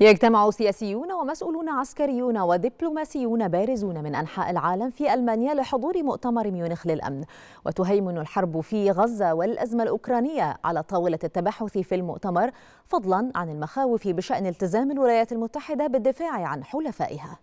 يجتمع سياسيون ومسؤولون عسكريون ودبلوماسيون بارزون من أنحاء العالم في ألمانيا لحضور مؤتمر ميونخ للأمن وتهيمن الحرب في غزة والأزمة الأوكرانية على طاولة التبحث في المؤتمر فضلا عن المخاوف بشأن التزام الولايات المتحدة بالدفاع عن حلفائها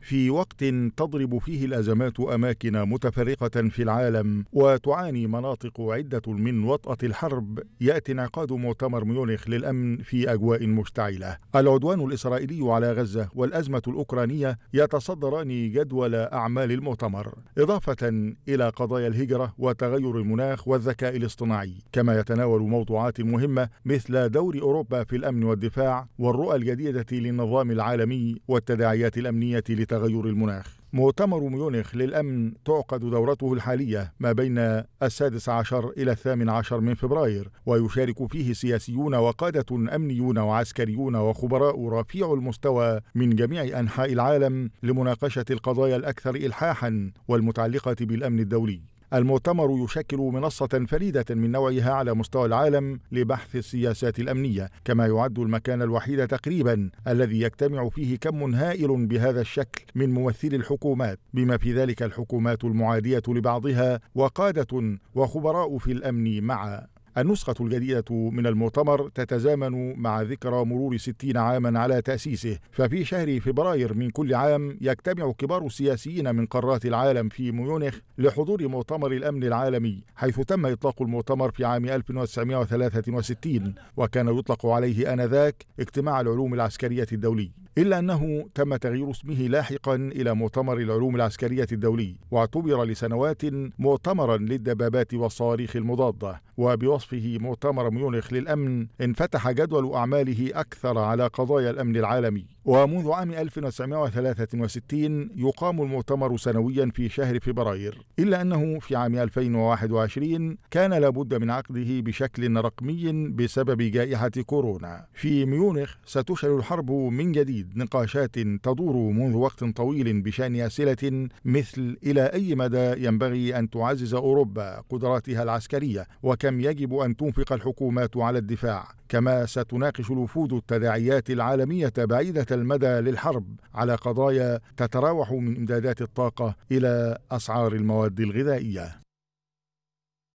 في وقت تضرب فيه الازمات اماكن متفرقه في العالم وتعاني مناطق عده من وطاه الحرب ياتي انعقاد مؤتمر ميونخ للامن في اجواء مشتعله العدوان الاسرائيلي على غزه والازمه الاوكرانيه يتصدران جدول اعمال المؤتمر اضافه الى قضايا الهجره وتغير المناخ والذكاء الاصطناعي كما يتناول موضوعات مهمه مثل دور اوروبا في الامن والدفاع والرؤى الجديده للنظام العالمي والتداعيات الامنيه تغير المناخ مؤتمر ميونخ للأمن تعقد دورته الحالية ما بين السادس عشر إلى الثامن عشر من فبراير ويشارك فيه سياسيون وقادة أمنيون وعسكريون وخبراء رفيع المستوى من جميع أنحاء العالم لمناقشة القضايا الأكثر إلحاحا والمتعلقة بالأمن الدولي المؤتمر يشكل منصة فريدة من نوعها على مستوى العالم لبحث السياسات الأمنية كما يعد المكان الوحيد تقريبا الذي يجتمع فيه كم هائل بهذا الشكل من ممثلي الحكومات بما في ذلك الحكومات المعادية لبعضها وقادة وخبراء في الأمن معا النسخة الجديدة من المؤتمر تتزامن مع ذكرى مرور 60 عاما على تأسيسه ففي شهر فبراير من كل عام يجتمع كبار السياسيين من قارات العالم في ميونخ لحضور مؤتمر الأمن العالمي حيث تم إطلاق المؤتمر في عام 1963 وكان يطلق عليه آنذاك اجتماع العلوم العسكرية الدولي إلا أنه تم تغيير اسمه لاحقا إلى مؤتمر العلوم العسكرية الدولي واعتبر لسنوات مؤتمرا للدبابات والصواريخ المضادة وبوصفه مؤتمر ميونخ للأمن انفتح جدول أعماله أكثر على قضايا الأمن العالمي ومنذ عام 1963 يقام المؤتمر سنويا في شهر فبراير إلا أنه في عام 2021 كان لابد من عقده بشكل رقمي بسبب جائحة كورونا في ميونخ ستشعل الحرب من جديد نقاشات تدور منذ وقت طويل بشأن أسئلة مثل إلى أي مدى ينبغي أن تعزز أوروبا قدراتها العسكرية وكم يجب أن تنفق الحكومات على الدفاع كما ستناقش الوفود التداعيات العالمية بعيدة المدى للحرب على قضايا تتراوح من إمدادات الطاقة إلى أسعار المواد الغذائية